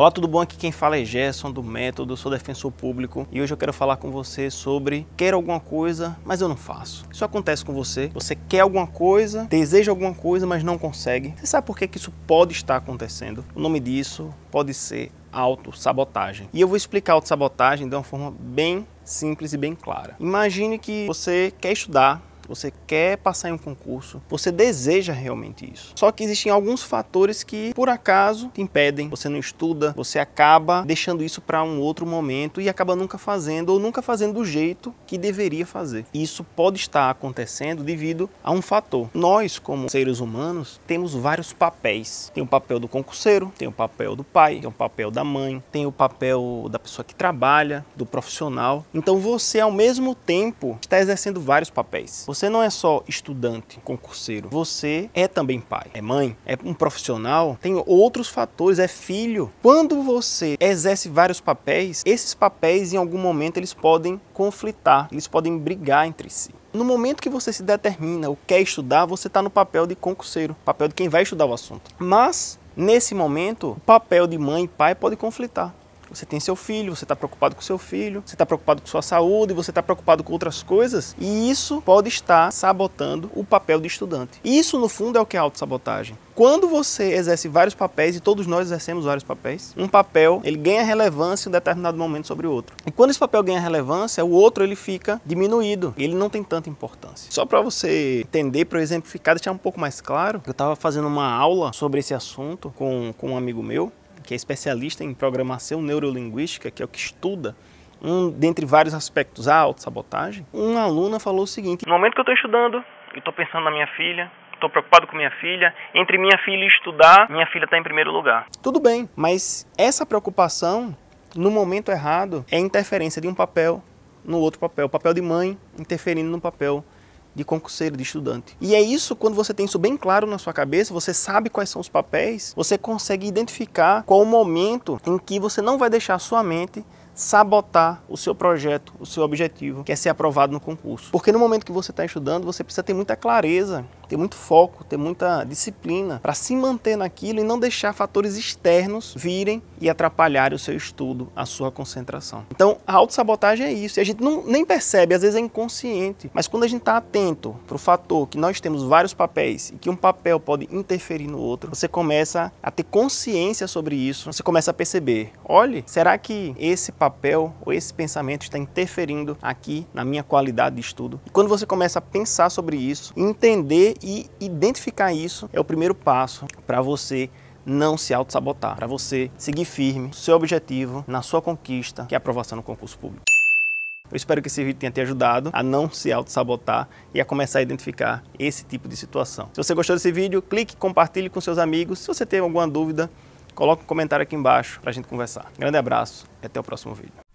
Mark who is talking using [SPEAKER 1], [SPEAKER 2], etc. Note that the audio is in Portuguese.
[SPEAKER 1] Olá, tudo bom? Aqui quem fala é Gerson do Método, sou defensor público e hoje eu quero falar com você sobre quero alguma coisa, mas eu não faço. Isso acontece com você? Você quer alguma coisa, deseja alguma coisa, mas não consegue. Você sabe por que, que isso pode estar acontecendo? O nome disso pode ser autossabotagem. E eu vou explicar autossabotagem de uma forma bem simples e bem clara. Imagine que você quer estudar, você quer passar em um concurso, você deseja realmente isso. Só que existem alguns fatores que, por acaso, te impedem. Você não estuda, você acaba deixando isso para um outro momento e acaba nunca fazendo ou nunca fazendo do jeito que deveria fazer. Isso pode estar acontecendo devido a um fator. Nós, como seres humanos, temos vários papéis. Tem o papel do concurseiro, tem o papel do pai, tem o papel da mãe, tem o papel da pessoa que trabalha, do profissional. Então você, ao mesmo tempo, está exercendo vários papéis. Você você não é só estudante, concurseiro, você é também pai, é mãe, é um profissional, tem outros fatores, é filho. Quando você exerce vários papéis, esses papéis em algum momento eles podem conflitar, eles podem brigar entre si. No momento que você se determina que quer é estudar, você está no papel de concurseiro, papel de quem vai estudar o assunto. Mas, nesse momento, o papel de mãe e pai pode conflitar. Você tem seu filho, você está preocupado com seu filho, você está preocupado com sua saúde, você está preocupado com outras coisas, e isso pode estar sabotando o papel de estudante. Isso, no fundo, é o que é autossabotagem quando você exerce vários papéis, e todos nós exercemos vários papéis, um papel ele ganha relevância em um determinado momento sobre o outro. E quando esse papel ganha relevância, o outro ele fica diminuído, ele não tem tanta importância. Só para você entender, para exemplificar, deixar um pouco mais claro, eu estava fazendo uma aula sobre esse assunto com, com um amigo meu, que é especialista em programação neurolinguística, que é o que estuda um dentre vários aspectos a autossabotagem, uma aluna falou o seguinte: No momento que eu estou estudando, eu estou pensando na minha filha, estou preocupado com minha filha. Entre minha filha e estudar, minha filha está em primeiro lugar. Tudo bem, mas essa preocupação, no momento errado, é interferência de um papel no outro papel. O papel de mãe interferindo no papel de concurseiro, de estudante. E é isso, quando você tem isso bem claro na sua cabeça, você sabe quais são os papéis, você consegue identificar qual o momento em que você não vai deixar a sua mente sabotar o seu projeto, o seu objetivo, que é ser aprovado no concurso. Porque no momento que você está estudando, você precisa ter muita clareza ter muito foco, ter muita disciplina para se manter naquilo e não deixar fatores externos virem e atrapalhar o seu estudo, a sua concentração. Então, a autossabotagem é isso. E a gente não, nem percebe, às vezes é inconsciente, mas quando a gente está atento para o fator que nós temos vários papéis e que um papel pode interferir no outro, você começa a ter consciência sobre isso, você começa a perceber: olhe, será que esse papel ou esse pensamento está interferindo aqui na minha qualidade de estudo? E quando você começa a pensar sobre isso, entender e identificar isso é o primeiro passo para você não se auto-sabotar, para você seguir firme seu objetivo na sua conquista, que é a aprovação no concurso público. Eu espero que esse vídeo tenha te ajudado a não se auto-sabotar e a começar a identificar esse tipo de situação. Se você gostou desse vídeo, clique, compartilhe com seus amigos. Se você tem alguma dúvida, coloque um comentário aqui embaixo para a gente conversar. Grande abraço e até o próximo vídeo.